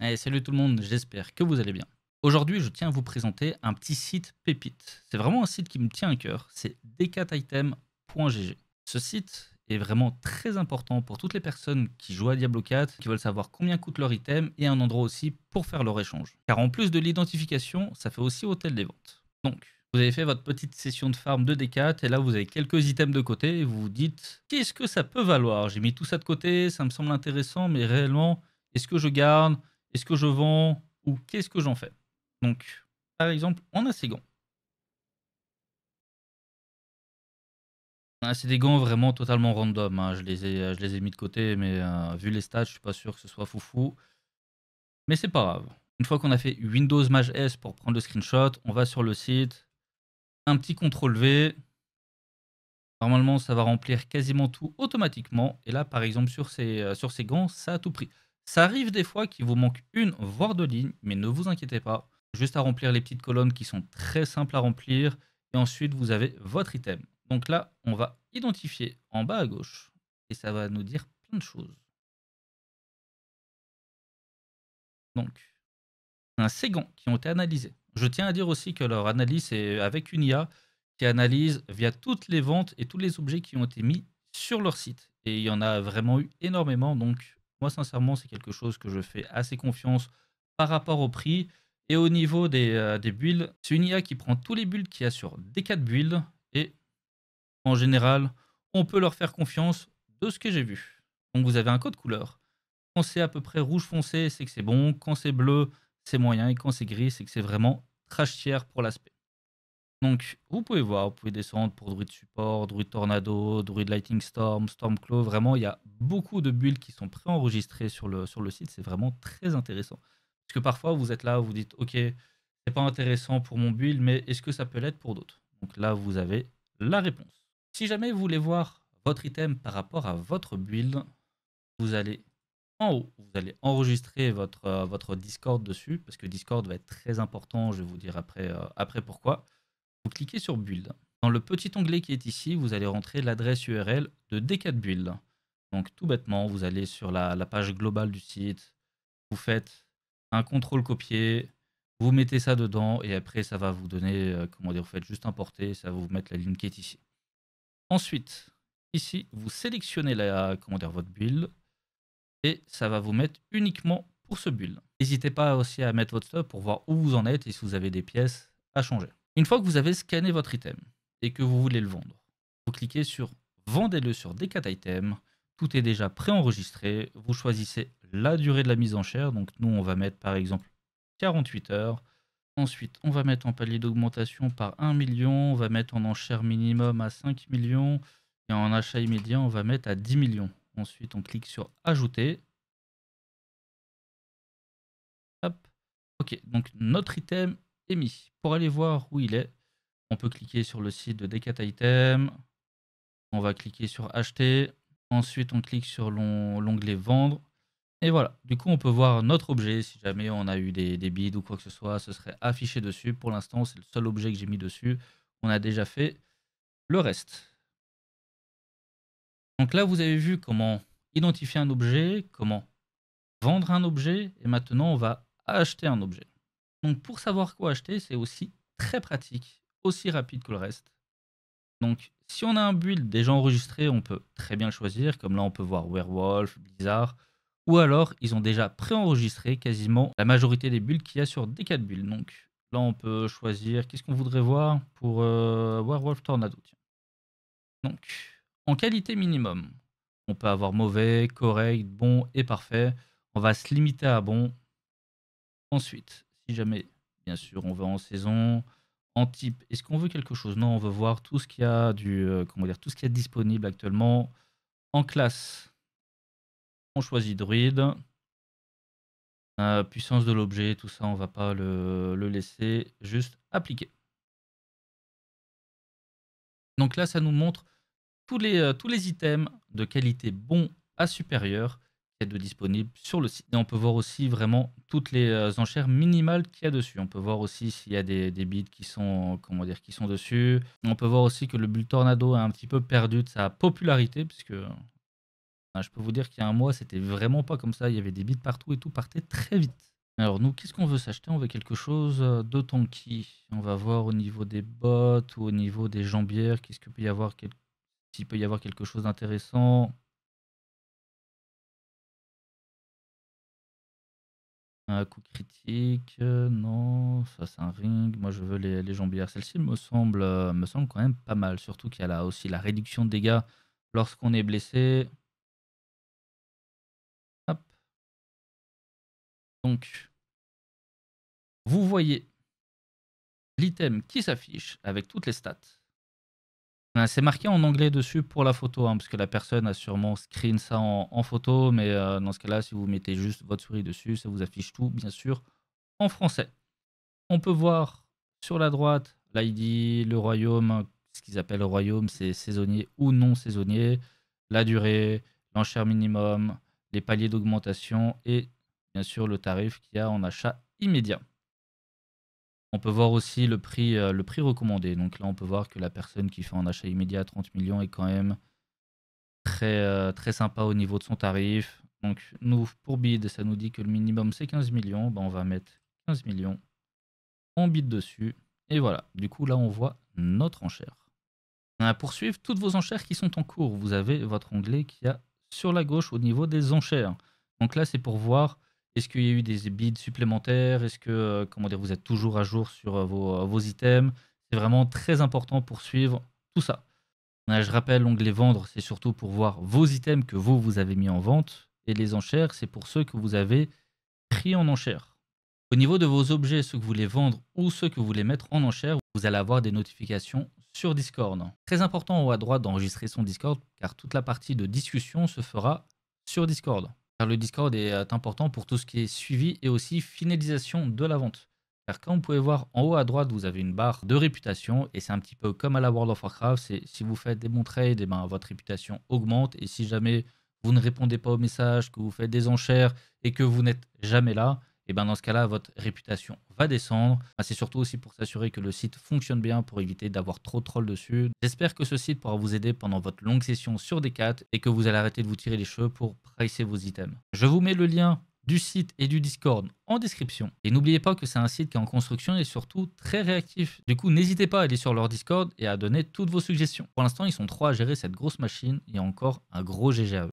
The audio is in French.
Eh, salut tout le monde, j'espère que vous allez bien. Aujourd'hui, je tiens à vous présenter un petit site pépite. C'est vraiment un site qui me tient à cœur, c'est decatitem.gg. Ce site est vraiment très important pour toutes les personnes qui jouent à Diablo 4, qui veulent savoir combien coûte leur item et un endroit aussi pour faire leur échange. Car en plus de l'identification, ça fait aussi hôtel des ventes. Donc, vous avez fait votre petite session de farm de D4 et là vous avez quelques items de côté et vous vous dites qu'est-ce que ça peut valoir J'ai mis tout ça de côté, ça me semble intéressant, mais réellement, est-ce que je garde est-ce que je vends ou qu'est-ce que j'en fais Donc, par exemple, on a ces gants. Ah, c'est des gants vraiment totalement random. Hein. Je, les ai, euh, je les ai mis de côté, mais euh, vu les stats, je suis pas sûr que ce soit foufou. Mais c'est pas grave. Une fois qu'on a fait Windows Mage S pour prendre le screenshot, on va sur le site. Un petit CTRL V. Normalement, ça va remplir quasiment tout automatiquement. Et là, par exemple, sur ces, euh, sur ces gants, ça a tout pris. Ça arrive des fois qu'il vous manque une, voire deux lignes, mais ne vous inquiétez pas. Juste à remplir les petites colonnes qui sont très simples à remplir. Et ensuite, vous avez votre item. Donc là, on va identifier en bas à gauche. Et ça va nous dire plein de choses. Donc, un segment qui ont été analysés. Je tiens à dire aussi que leur analyse est avec une IA qui analyse via toutes les ventes et tous les objets qui ont été mis sur leur site. Et il y en a vraiment eu énormément, donc moi, sincèrement, c'est quelque chose que je fais assez confiance par rapport au prix. Et au niveau des, euh, builds, c'est une IA qui prend tous les builds qu'il y a sur D4 builds. Et en général, on peut leur faire confiance de ce que j'ai vu. Donc, vous avez un code couleur. Quand c'est à peu près rouge foncé, c'est que c'est bon. Quand c'est bleu, c'est moyen. Et quand c'est gris, c'est que c'est vraiment trash tiers pour l'aspect. Donc, vous pouvez voir, vous pouvez descendre pour Druid Support, Druid Tornado, Druid Lightning Storm, Claw. Vraiment, il y a beaucoup de builds qui sont préenregistrés sur le, sur le site. C'est vraiment très intéressant. Parce que parfois, vous êtes là, vous dites, OK, c'est pas intéressant pour mon build, mais est-ce que ça peut l'être pour d'autres Donc là, vous avez la réponse. Si jamais vous voulez voir votre item par rapport à votre build, vous allez en haut, vous allez enregistrer votre, euh, votre Discord dessus, parce que Discord va être très important, je vais vous dire après, euh, après pourquoi cliquez sur Build. Dans le petit onglet qui est ici, vous allez rentrer l'adresse URL de D4 Build. Donc tout bêtement, vous allez sur la, page globale du site, vous faites un contrôle copier, vous mettez ça dedans et après ça va vous donner, euh, comment dire, vous faites juste importer, ça va vous mettre la ligne qui est ici. Ensuite, ici, vous sélectionnez la, comment votre build et ça va vous mettre uniquement pour ce build. N'hésitez pas aussi à mettre votre stop pour voir où vous en êtes et si vous avez des pièces à changer. Une fois que vous avez scanné votre item et que vous voulez le vendre, vous cliquez sur Vendez-le sur Decat Items. Tout est déjà préenregistré. Vous choisissez la durée de la mise en chaire. Donc nous, on va mettre par exemple 48 heures. Ensuite, on va mettre en palier d'augmentation par 1 million. On va mettre en enchère minimum à 5 millions. Et en achat immédiat, on va mettre à 10 millions. Ensuite, on clique sur Ajouter. Hop. Ok, donc notre item pour aller voir où il est, on peut cliquer sur le site de Decat Item. On va cliquer sur acheter. Ensuite, on clique sur l'onglet vendre. Et voilà. Du coup, on peut voir notre objet. Si jamais on a eu des, des bids ou quoi que ce soit, ce serait affiché dessus. Pour l'instant, c'est le seul objet que j'ai mis dessus. On a déjà fait le reste. Donc là, vous avez vu comment identifier un objet, comment vendre un objet. Et maintenant, on va acheter un objet. Donc pour savoir quoi acheter, c'est aussi très pratique, aussi rapide que le reste. Donc si on a un build déjà enregistré, on peut très bien le choisir, comme là on peut voir Werewolf, Blizzard, ou alors ils ont déjà préenregistré quasiment la majorité des builds qu'il y a sur D4 Build. Donc là on peut choisir qu'est-ce qu'on voudrait voir pour euh, Werewolf Tornado. Donc en qualité minimum, on peut avoir mauvais, correct, bon et parfait. On va se limiter à bon. Ensuite, jamais, bien sûr, on va en saison, en type, est-ce qu'on veut quelque chose Non, on veut voir tout ce qu'il y a du, euh, comment dire, tout ce qui est disponible actuellement en classe. On choisit druide. Euh, puissance de l'objet, tout ça, on va pas le, le laisser, juste appliquer. Donc là, ça nous montre tous les, euh, tous les items de qualité bon à supérieur de disponible sur le site. Et on peut voir aussi vraiment toutes les euh, enchères minimales qu'il y a dessus. On peut voir aussi s'il y a des, des qui sont, comment dire, qui sont dessus. On peut voir aussi que le Bull Tornado a un petit peu perdu de sa popularité, puisque ben, je peux vous dire qu'il y a un mois, c'était vraiment pas comme ça. Il y avait des bits partout et tout partait très vite. Alors nous, qu'est-ce qu'on veut s'acheter On veut quelque chose euh, de tanky. On va voir au niveau des bottes ou au niveau des jambières, qu'est-ce qu'il peut y avoir, s'il peut y avoir quelque chose d'intéressant. Un coup critique, euh, non, ça c'est un ring. Moi je veux les, les jambières. Celle-ci me semble, euh, me semble quand même pas mal, surtout qu'il y a aussi la réduction de dégâts lorsqu'on est blessé. Hop. Donc, vous voyez l'item qui s'affiche avec toutes les stats c'est marqué en anglais dessus pour la photo, puisque hein, parce que la personne a sûrement screen ça en, photo, mais euh, dans ce cas-là, si vous mettez juste votre souris dessus, ça vous affiche tout, bien sûr, en français. On peut voir sur la droite l'ID, le royaume, ce qu'ils appellent le royaume, c'est saisonnier ou non saisonnier, la durée, l'enchère minimum, les paliers d'augmentation et bien sûr le tarif qu'il y a en achat immédiat. On peut voir aussi le prix, euh, le prix recommandé. Donc là, on peut voir que la personne qui fait un achat immédiat 30 millions est quand même très, euh, très sympa au niveau de son tarif. Donc nous, pour bid, ça nous dit que le minimum c'est 15 millions. Ben, on va mettre 15 millions. On bid dessus. Et voilà. Du coup, là, on voit notre enchère. Pour poursuivre toutes vos enchères qui sont en cours, vous avez votre onglet qui est sur la gauche au niveau des enchères. Donc là, c'est pour voir est-ce qu'il y a eu des bids supplémentaires Est-ce que euh, comment dire, vous êtes toujours à jour sur euh, euh, vos, items C'est vraiment très important pour suivre tout ça. je rappelle, l'onglet vendre, c'est surtout pour voir vos items que vous, vous avez mis en vente. Et les enchères, c'est pour ceux que vous avez pris en enchère. Au niveau de vos objets, ceux que vous voulez vendre ou ceux que vous voulez mettre en enchère, vous allez avoir des notifications sur Discord. Très important en haut à droite d'enregistrer son Discord car toute la partie de discussion se fera sur Discord car le Discord est euh, important pour tout ce qui est suivi et aussi finalisation de la vente. Car comme vous pouvez voir en haut à droite, vous avez une barre de réputation et c'est un petit peu comme à la World of Warcraft, si vous faites des bons trades, eh ben, votre réputation augmente et si jamais vous ne répondez pas aux messages, que vous faites des enchères et que vous n'êtes jamais là, et eh bien dans ce cas-là, votre réputation va descendre. C'est surtout aussi pour s'assurer que le site fonctionne bien pour éviter d'avoir trop de trolls dessus. J'espère que ce site pourra vous aider pendant votre longue session sur D4 et que vous allez arrêter de vous tirer les cheveux pour pricer vos items. Je vous mets le lien du site et du Discord en description. Et n'oubliez pas que c'est un site qui est en construction et surtout très réactif. Du coup, n'hésitez pas à aller sur leur Discord et à donner toutes vos suggestions. Pour l'instant, ils sont trois à gérer cette grosse machine et encore un gros GG